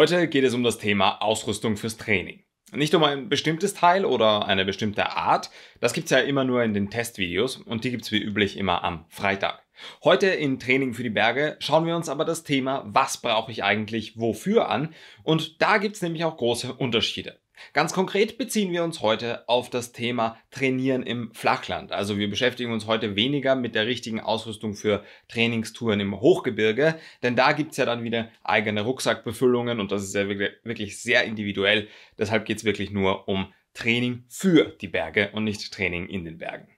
Heute geht es um das Thema Ausrüstung fürs Training. Nicht um ein bestimmtes Teil oder eine bestimmte Art, das gibt es ja immer nur in den Testvideos und die gibt es wie üblich immer am Freitag. Heute in Training für die Berge schauen wir uns aber das Thema, was brauche ich eigentlich wofür an und da gibt es nämlich auch große Unterschiede. Ganz konkret beziehen wir uns heute auf das Thema Trainieren im Flachland. Also wir beschäftigen uns heute weniger mit der richtigen Ausrüstung für Trainingstouren im Hochgebirge, denn da gibt es ja dann wieder eigene Rucksackbefüllungen und das ist ja wirklich sehr individuell. Deshalb geht es wirklich nur um Training für die Berge und nicht Training in den Bergen.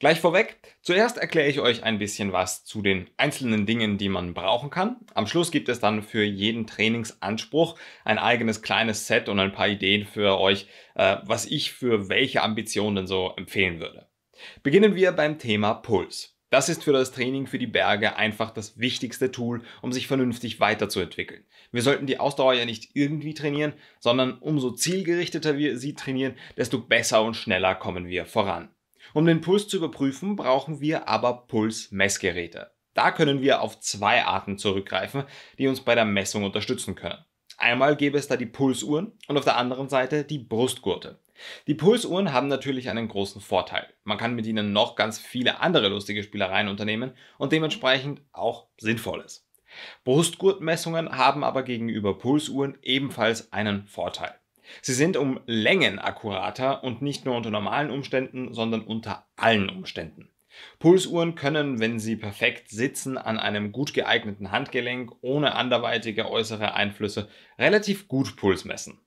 Gleich vorweg, zuerst erkläre ich euch ein bisschen was zu den einzelnen Dingen, die man brauchen kann. Am Schluss gibt es dann für jeden Trainingsanspruch ein eigenes kleines Set und ein paar Ideen für euch, äh, was ich für welche Ambitionen so empfehlen würde. Beginnen wir beim Thema Puls. Das ist für das Training für die Berge einfach das wichtigste Tool, um sich vernünftig weiterzuentwickeln. Wir sollten die Ausdauer ja nicht irgendwie trainieren, sondern umso zielgerichteter wir sie trainieren, desto besser und schneller kommen wir voran. Um den Puls zu überprüfen, brauchen wir aber Pulsmessgeräte. Da können wir auf zwei Arten zurückgreifen, die uns bei der Messung unterstützen können. Einmal gäbe es da die Pulsuhren und auf der anderen Seite die Brustgurte. Die Pulsuhren haben natürlich einen großen Vorteil. Man kann mit ihnen noch ganz viele andere lustige Spielereien unternehmen und dementsprechend auch Sinnvolles. Brustgurtmessungen haben aber gegenüber Pulsuhren ebenfalls einen Vorteil. Sie sind um Längen akkurater und nicht nur unter normalen Umständen, sondern unter allen Umständen. Pulsuhren können, wenn sie perfekt sitzen, an einem gut geeigneten Handgelenk ohne anderweitige äußere Einflüsse relativ gut Puls messen.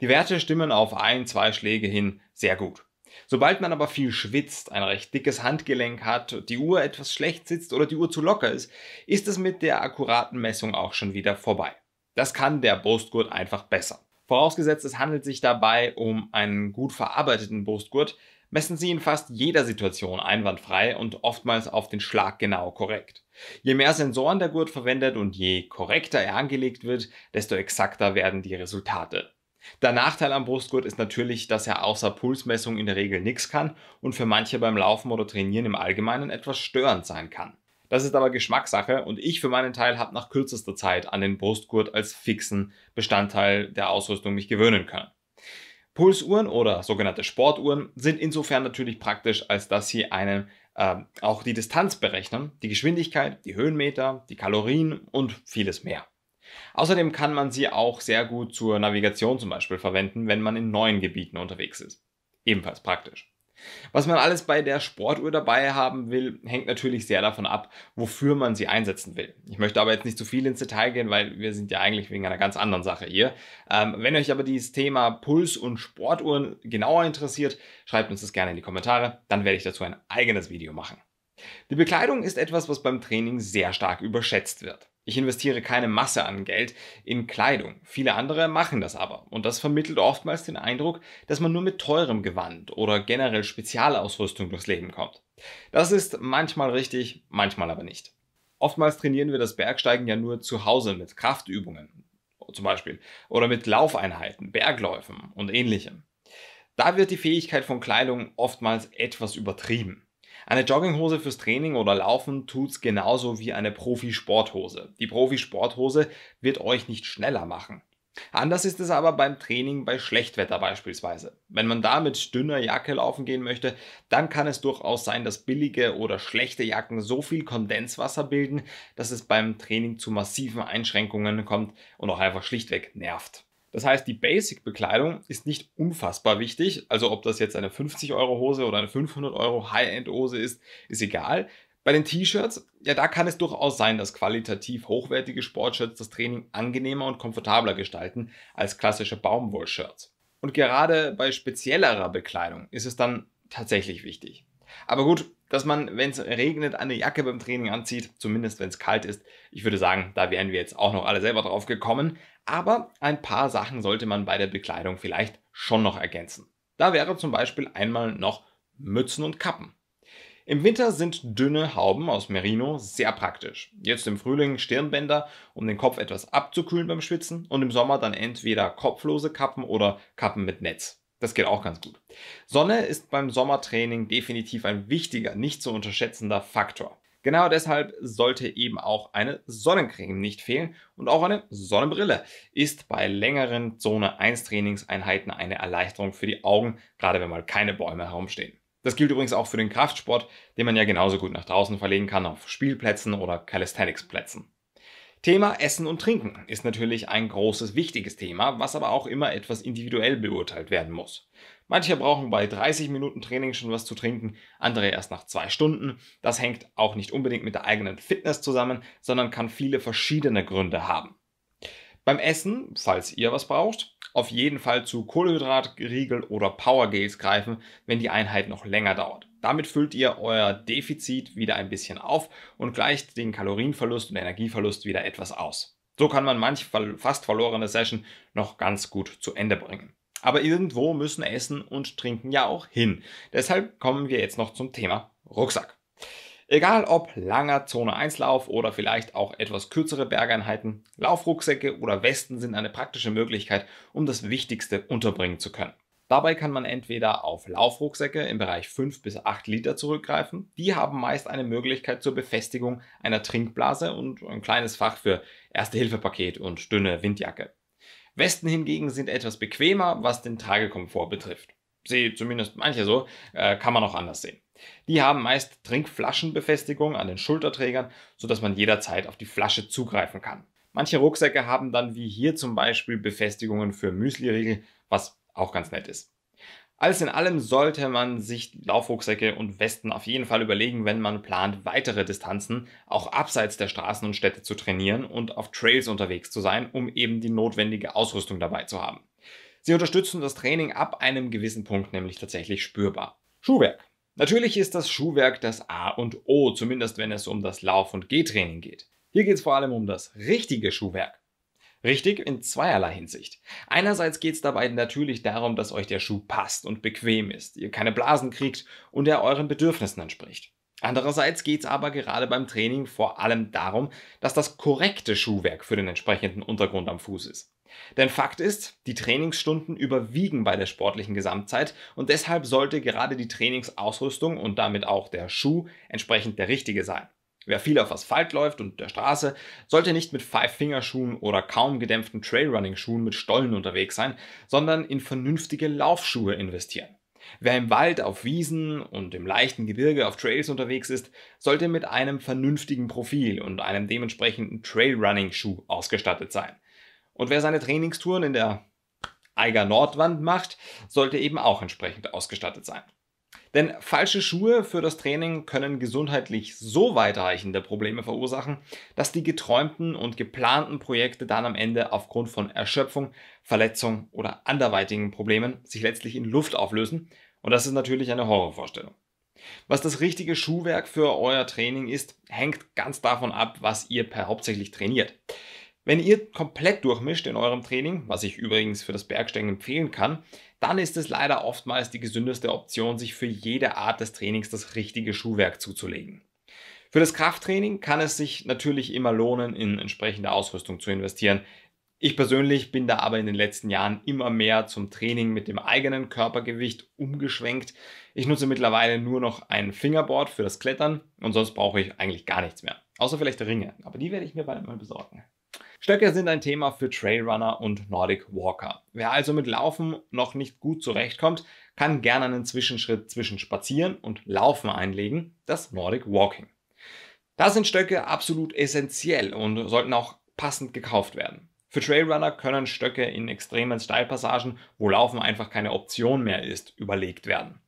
Die Werte stimmen auf ein, zwei Schläge hin sehr gut. Sobald man aber viel schwitzt, ein recht dickes Handgelenk hat, die Uhr etwas schlecht sitzt oder die Uhr zu locker ist, ist es mit der akkuraten Messung auch schon wieder vorbei. Das kann der Brustgurt einfach besser. Vorausgesetzt, es handelt sich dabei um einen gut verarbeiteten Brustgurt, messen sie in fast jeder Situation einwandfrei und oftmals auf den Schlag genau korrekt. Je mehr Sensoren der Gurt verwendet und je korrekter er angelegt wird, desto exakter werden die Resultate. Der Nachteil am Brustgurt ist natürlich, dass er außer Pulsmessung in der Regel nichts kann und für manche beim Laufen oder Trainieren im Allgemeinen etwas störend sein kann. Das ist aber Geschmackssache und ich für meinen Teil habe nach kürzester Zeit an den Brustgurt als fixen Bestandteil der Ausrüstung mich gewöhnen können. Pulsuhren oder sogenannte Sportuhren sind insofern natürlich praktisch, als dass sie einen äh, auch die Distanz berechnen, die Geschwindigkeit, die Höhenmeter, die Kalorien und vieles mehr. Außerdem kann man sie auch sehr gut zur Navigation zum Beispiel verwenden, wenn man in neuen Gebieten unterwegs ist. Ebenfalls praktisch. Was man alles bei der Sportuhr dabei haben will, hängt natürlich sehr davon ab, wofür man sie einsetzen will. Ich möchte aber jetzt nicht zu viel ins Detail gehen, weil wir sind ja eigentlich wegen einer ganz anderen Sache hier. Ähm, wenn euch aber dieses Thema Puls und Sportuhren genauer interessiert, schreibt uns das gerne in die Kommentare, dann werde ich dazu ein eigenes Video machen. Die Bekleidung ist etwas, was beim Training sehr stark überschätzt wird. Ich investiere keine Masse an Geld in Kleidung. Viele andere machen das aber. Und das vermittelt oftmals den Eindruck, dass man nur mit teurem Gewand oder generell Spezialausrüstung durchs Leben kommt. Das ist manchmal richtig, manchmal aber nicht. Oftmals trainieren wir das Bergsteigen ja nur zu Hause mit Kraftübungen zum Beispiel oder mit Laufeinheiten, Bergläufen und ähnlichem. Da wird die Fähigkeit von Kleidung oftmals etwas übertrieben. Eine Jogginghose fürs Training oder Laufen tut's genauso wie eine Profisporthose. Die Profisporthose wird euch nicht schneller machen. Anders ist es aber beim Training bei Schlechtwetter beispielsweise. Wenn man da mit dünner Jacke laufen gehen möchte, dann kann es durchaus sein, dass billige oder schlechte Jacken so viel Kondenswasser bilden, dass es beim Training zu massiven Einschränkungen kommt und auch einfach schlichtweg nervt. Das heißt, die Basic-Bekleidung ist nicht unfassbar wichtig. Also ob das jetzt eine 50-Euro-Hose oder eine 500-Euro-High-End-Hose ist, ist egal. Bei den T-Shirts, ja, da kann es durchaus sein, dass qualitativ hochwertige Sportshirts das Training angenehmer und komfortabler gestalten als klassische Baumwoll-Shirts. Und gerade bei speziellerer Bekleidung ist es dann tatsächlich wichtig. Aber gut, dass man, wenn es regnet, eine Jacke beim Training anzieht, zumindest wenn es kalt ist. Ich würde sagen, da wären wir jetzt auch noch alle selber drauf gekommen. Aber ein paar Sachen sollte man bei der Bekleidung vielleicht schon noch ergänzen. Da wäre zum Beispiel einmal noch Mützen und Kappen. Im Winter sind dünne Hauben aus Merino sehr praktisch. Jetzt im Frühling Stirnbänder, um den Kopf etwas abzukühlen beim Schwitzen und im Sommer dann entweder kopflose Kappen oder Kappen mit Netz. Das geht auch ganz gut. Sonne ist beim Sommertraining definitiv ein wichtiger, nicht zu unterschätzender Faktor. Genau deshalb sollte eben auch eine Sonnencreme nicht fehlen und auch eine Sonnenbrille ist bei längeren Zone 1 Trainingseinheiten eine Erleichterung für die Augen, gerade wenn mal keine Bäume herumstehen. Das gilt übrigens auch für den Kraftsport, den man ja genauso gut nach draußen verlegen kann auf Spielplätzen oder Calisthenics-Plätzen. Thema Essen und Trinken ist natürlich ein großes, wichtiges Thema, was aber auch immer etwas individuell beurteilt werden muss. Manche brauchen bei 30 Minuten Training schon was zu trinken, andere erst nach zwei Stunden. Das hängt auch nicht unbedingt mit der eigenen Fitness zusammen, sondern kann viele verschiedene Gründe haben. Beim Essen, falls ihr was braucht, auf jeden Fall zu Kohlenhydratriegel oder Powergels greifen, wenn die Einheit noch länger dauert. Damit füllt ihr euer Defizit wieder ein bisschen auf und gleicht den Kalorienverlust und Energieverlust wieder etwas aus. So kann man manch fast verlorene Session noch ganz gut zu Ende bringen. Aber irgendwo müssen Essen und Trinken ja auch hin. Deshalb kommen wir jetzt noch zum Thema Rucksack. Egal ob langer Zone 1 Lauf oder vielleicht auch etwas kürzere Bergeinheiten, Laufrucksäcke oder Westen sind eine praktische Möglichkeit, um das Wichtigste unterbringen zu können. Dabei kann man entweder auf Laufrucksäcke im Bereich 5 bis 8 Liter zurückgreifen. Die haben meist eine Möglichkeit zur Befestigung einer Trinkblase und ein kleines Fach für Erste-Hilfe-Paket und dünne Windjacke. Westen hingegen sind etwas bequemer, was den Tragekomfort betrifft. Sie, zumindest manche so, äh, kann man auch anders sehen. Die haben meist Trinkflaschenbefestigung an den Schulterträgern, sodass man jederzeit auf die Flasche zugreifen kann. Manche Rucksäcke haben dann wie hier zum Beispiel Befestigungen für Müsliriegel, was auch ganz nett ist. Alles in allem sollte man sich Laufrucksäcke und Westen auf jeden Fall überlegen, wenn man plant, weitere Distanzen auch abseits der Straßen und Städte zu trainieren und auf Trails unterwegs zu sein, um eben die notwendige Ausrüstung dabei zu haben. Sie unterstützen das Training ab einem gewissen Punkt nämlich tatsächlich spürbar. Schuhwerk. Natürlich ist das Schuhwerk das A und O, zumindest wenn es um das Lauf- und Gehtraining geht. Hier geht es vor allem um das richtige Schuhwerk. Richtig, in zweierlei Hinsicht. Einerseits geht es dabei natürlich darum, dass euch der Schuh passt und bequem ist, ihr keine Blasen kriegt und er euren Bedürfnissen entspricht. Andererseits geht es aber gerade beim Training vor allem darum, dass das korrekte Schuhwerk für den entsprechenden Untergrund am Fuß ist. Denn Fakt ist, die Trainingsstunden überwiegen bei der sportlichen Gesamtzeit und deshalb sollte gerade die Trainingsausrüstung und damit auch der Schuh entsprechend der richtige sein. Wer viel auf Asphalt läuft und der Straße, sollte nicht mit Five-Finger-Schuhen oder kaum gedämpften Trailrunning-Schuhen mit Stollen unterwegs sein, sondern in vernünftige Laufschuhe investieren. Wer im Wald, auf Wiesen und im leichten Gebirge auf Trails unterwegs ist, sollte mit einem vernünftigen Profil und einem dementsprechenden Trailrunning-Schuh ausgestattet sein. Und wer seine Trainingstouren in der Eiger Nordwand macht, sollte eben auch entsprechend ausgestattet sein. Denn falsche Schuhe für das Training können gesundheitlich so weitreichende Probleme verursachen, dass die geträumten und geplanten Projekte dann am Ende aufgrund von Erschöpfung, Verletzung oder anderweitigen Problemen sich letztlich in Luft auflösen. Und das ist natürlich eine Horrorvorstellung. Was das richtige Schuhwerk für euer Training ist, hängt ganz davon ab, was ihr per hauptsächlich trainiert. Wenn ihr komplett durchmischt in eurem Training, was ich übrigens für das Bergsteigen empfehlen kann, dann ist es leider oftmals die gesündeste Option, sich für jede Art des Trainings das richtige Schuhwerk zuzulegen. Für das Krafttraining kann es sich natürlich immer lohnen, in entsprechende Ausrüstung zu investieren. Ich persönlich bin da aber in den letzten Jahren immer mehr zum Training mit dem eigenen Körpergewicht umgeschwenkt. Ich nutze mittlerweile nur noch ein Fingerboard für das Klettern und sonst brauche ich eigentlich gar nichts mehr. Außer vielleicht Ringe, aber die werde ich mir bald mal besorgen. Stöcke sind ein Thema für Trailrunner und Nordic Walker. Wer also mit Laufen noch nicht gut zurechtkommt, kann gerne einen Zwischenschritt zwischen Spazieren und Laufen einlegen, das Nordic Walking. Da sind Stöcke absolut essentiell und sollten auch passend gekauft werden. Für Trailrunner können Stöcke in extremen Steilpassagen, wo Laufen einfach keine Option mehr ist, überlegt werden.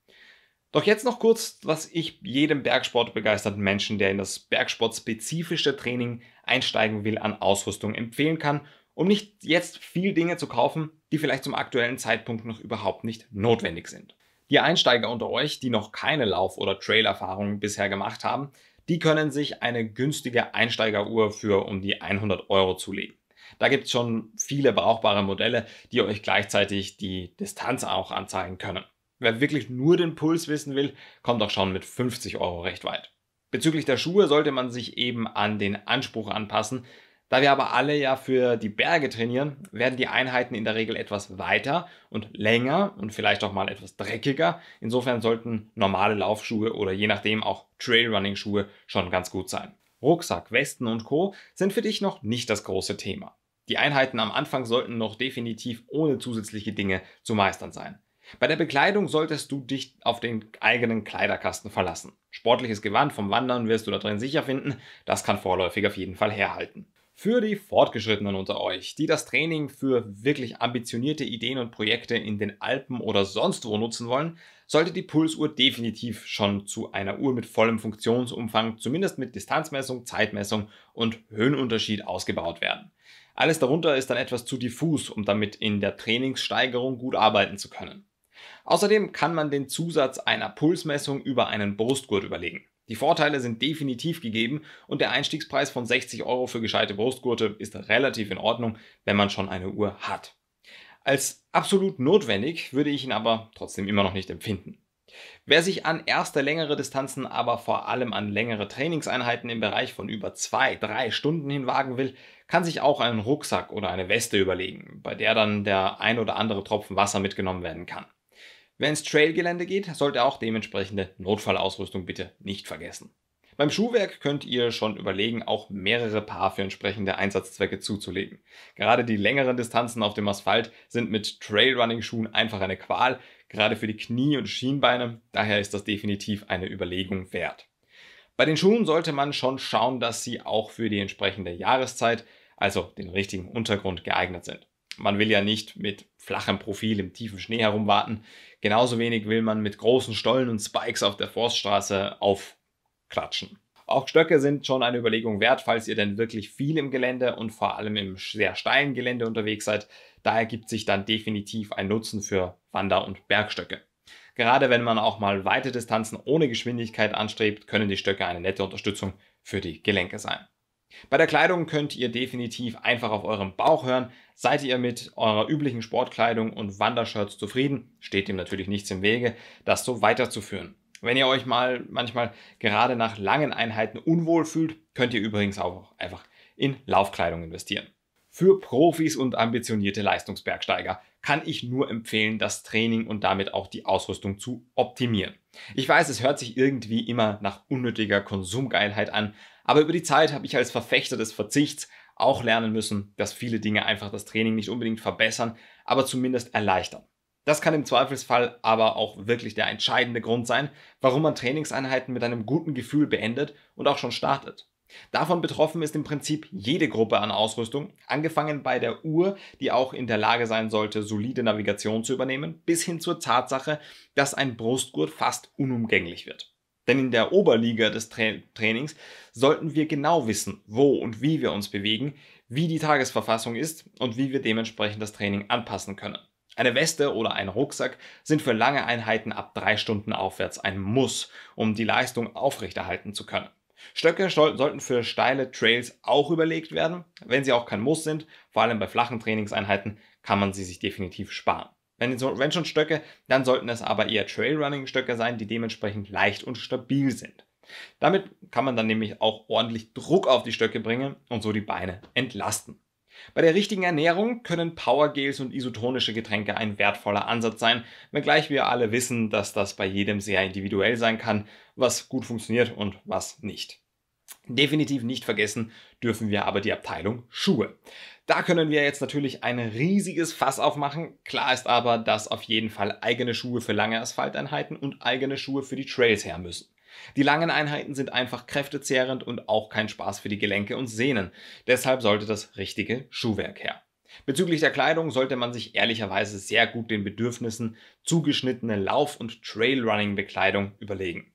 Doch jetzt noch kurz, was ich jedem Bergsport begeisterten Menschen, der in das Bergsportspezifische Training einsteigen will, an Ausrüstung empfehlen kann, um nicht jetzt viel Dinge zu kaufen, die vielleicht zum aktuellen Zeitpunkt noch überhaupt nicht notwendig sind. Die Einsteiger unter euch, die noch keine Lauf- oder Trail-Erfahrungen bisher gemacht haben, die können sich eine günstige Einsteigeruhr für um die 100 Euro zulegen. Da gibt es schon viele brauchbare Modelle, die euch gleichzeitig die Distanz auch anzeigen können. Wer wirklich nur den Puls wissen will, kommt auch schon mit 50 Euro recht weit. Bezüglich der Schuhe sollte man sich eben an den Anspruch anpassen. Da wir aber alle ja für die Berge trainieren, werden die Einheiten in der Regel etwas weiter und länger und vielleicht auch mal etwas dreckiger. Insofern sollten normale Laufschuhe oder je nachdem auch Trailrunning-Schuhe schon ganz gut sein. Rucksack, Westen und Co sind für dich noch nicht das große Thema. Die Einheiten am Anfang sollten noch definitiv ohne zusätzliche Dinge zu meistern sein. Bei der Bekleidung solltest du dich auf den eigenen Kleiderkasten verlassen. Sportliches Gewand vom Wandern wirst du da drin sicher finden, das kann vorläufig auf jeden Fall herhalten. Für die Fortgeschrittenen unter euch, die das Training für wirklich ambitionierte Ideen und Projekte in den Alpen oder sonst wo nutzen wollen, sollte die Pulsuhr definitiv schon zu einer Uhr mit vollem Funktionsumfang, zumindest mit Distanzmessung, Zeitmessung und Höhenunterschied ausgebaut werden. Alles darunter ist dann etwas zu diffus, um damit in der Trainingssteigerung gut arbeiten zu können. Außerdem kann man den Zusatz einer Pulsmessung über einen Brustgurt überlegen. Die Vorteile sind definitiv gegeben und der Einstiegspreis von 60 Euro für gescheite Brustgurte ist relativ in Ordnung, wenn man schon eine Uhr hat. Als absolut notwendig würde ich ihn aber trotzdem immer noch nicht empfinden. Wer sich an erste längere Distanzen, aber vor allem an längere Trainingseinheiten im Bereich von über zwei, drei Stunden hinwagen will, kann sich auch einen Rucksack oder eine Weste überlegen, bei der dann der ein oder andere Tropfen Wasser mitgenommen werden kann. Wer ins Trailgelände geht, sollte auch dementsprechende Notfallausrüstung bitte nicht vergessen. Beim Schuhwerk könnt ihr schon überlegen, auch mehrere Paar für entsprechende Einsatzzwecke zuzulegen. Gerade die längeren Distanzen auf dem Asphalt sind mit Trailrunning-Schuhen einfach eine Qual, gerade für die Knie und Schienbeine, daher ist das definitiv eine Überlegung wert. Bei den Schuhen sollte man schon schauen, dass sie auch für die entsprechende Jahreszeit, also den richtigen Untergrund, geeignet sind man will ja nicht mit flachem Profil im tiefen Schnee herumwarten. Genauso wenig will man mit großen Stollen und Spikes auf der Forststraße aufklatschen. Auch Stöcke sind schon eine Überlegung wert, falls ihr denn wirklich viel im Gelände und vor allem im sehr steilen Gelände unterwegs seid. Da ergibt sich dann definitiv ein Nutzen für Wander- und Bergstöcke. Gerade wenn man auch mal weite Distanzen ohne Geschwindigkeit anstrebt, können die Stöcke eine nette Unterstützung für die Gelenke sein. Bei der Kleidung könnt ihr definitiv einfach auf euren Bauch hören. Seid ihr mit eurer üblichen Sportkleidung und Wandershirts zufrieden, steht dem natürlich nichts im Wege, das so weiterzuführen. Wenn ihr euch mal manchmal gerade nach langen Einheiten unwohl fühlt, könnt ihr übrigens auch einfach in Laufkleidung investieren. Für Profis und ambitionierte Leistungsbergsteiger kann ich nur empfehlen, das Training und damit auch die Ausrüstung zu optimieren. Ich weiß, es hört sich irgendwie immer nach unnötiger Konsumgeilheit an, aber über die Zeit habe ich als Verfechter des Verzichts auch lernen müssen, dass viele Dinge einfach das Training nicht unbedingt verbessern, aber zumindest erleichtern. Das kann im Zweifelsfall aber auch wirklich der entscheidende Grund sein, warum man Trainingseinheiten mit einem guten Gefühl beendet und auch schon startet. Davon betroffen ist im Prinzip jede Gruppe an Ausrüstung, angefangen bei der Uhr, die auch in der Lage sein sollte, solide Navigation zu übernehmen, bis hin zur Tatsache, dass ein Brustgurt fast unumgänglich wird. Denn in der Oberliga des Tra Trainings sollten wir genau wissen, wo und wie wir uns bewegen, wie die Tagesverfassung ist und wie wir dementsprechend das Training anpassen können. Eine Weste oder ein Rucksack sind für lange Einheiten ab drei Stunden aufwärts ein Muss, um die Leistung aufrechterhalten zu können. Stöcke sollten für steile Trails auch überlegt werden, wenn sie auch kein Muss sind. Vor allem bei flachen Trainingseinheiten kann man sie sich definitiv sparen. Wenn, wenn schon Stöcke, dann sollten es aber eher Trailrunning-Stöcke sein, die dementsprechend leicht und stabil sind. Damit kann man dann nämlich auch ordentlich Druck auf die Stöcke bringen und so die Beine entlasten. Bei der richtigen Ernährung können Powergels und isotonische Getränke ein wertvoller Ansatz sein, wenngleich wir alle wissen, dass das bei jedem sehr individuell sein kann, was gut funktioniert und was nicht. Definitiv nicht vergessen dürfen wir aber die Abteilung Schuhe. Da können wir jetzt natürlich ein riesiges Fass aufmachen. Klar ist aber, dass auf jeden Fall eigene Schuhe für lange Asphalteinheiten und eigene Schuhe für die Trails her müssen. Die langen Einheiten sind einfach kräftezehrend und auch kein Spaß für die Gelenke und Sehnen. Deshalb sollte das richtige Schuhwerk her. Bezüglich der Kleidung sollte man sich ehrlicherweise sehr gut den Bedürfnissen zugeschnittene Lauf- und Trailrunning-Bekleidung überlegen.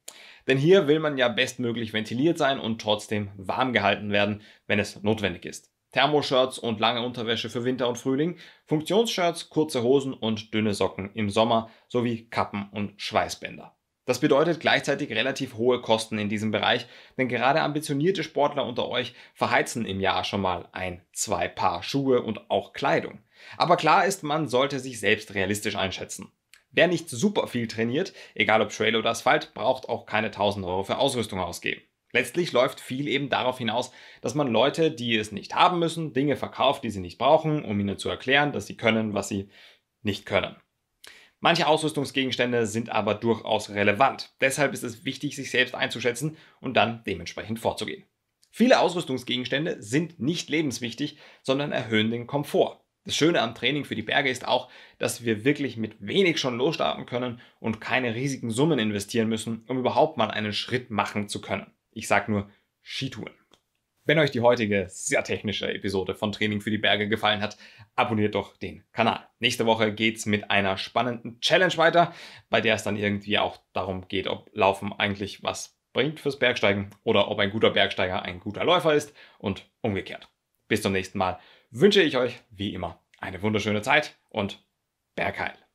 Denn hier will man ja bestmöglich ventiliert sein und trotzdem warm gehalten werden, wenn es notwendig ist. Thermoshirts und lange Unterwäsche für Winter und Frühling, Funktionsshirts, kurze Hosen und dünne Socken im Sommer sowie Kappen und Schweißbänder. Das bedeutet gleichzeitig relativ hohe Kosten in diesem Bereich, denn gerade ambitionierte Sportler unter euch verheizen im Jahr schon mal ein, zwei Paar Schuhe und auch Kleidung. Aber klar ist, man sollte sich selbst realistisch einschätzen. Wer nicht super viel trainiert, egal ob Trail oder Asphalt, braucht auch keine 1000 Euro für Ausrüstung ausgeben. Letztlich läuft viel eben darauf hinaus, dass man Leute, die es nicht haben müssen, Dinge verkauft, die sie nicht brauchen, um ihnen zu erklären, dass sie können, was sie nicht können. Manche Ausrüstungsgegenstände sind aber durchaus relevant. Deshalb ist es wichtig, sich selbst einzuschätzen und dann dementsprechend vorzugehen. Viele Ausrüstungsgegenstände sind nicht lebenswichtig, sondern erhöhen den Komfort. Das Schöne am Training für die Berge ist auch, dass wir wirklich mit wenig schon losstarten können und keine riesigen Summen investieren müssen, um überhaupt mal einen Schritt machen zu können. Ich sag nur Skitouren. Wenn euch die heutige sehr technische Episode von Training für die Berge gefallen hat, abonniert doch den Kanal. Nächste Woche geht es mit einer spannenden Challenge weiter, bei der es dann irgendwie auch darum geht, ob Laufen eigentlich was bringt fürs Bergsteigen oder ob ein guter Bergsteiger ein guter Läufer ist und umgekehrt. Bis zum nächsten Mal wünsche ich euch wie immer eine wunderschöne Zeit und Bergheil.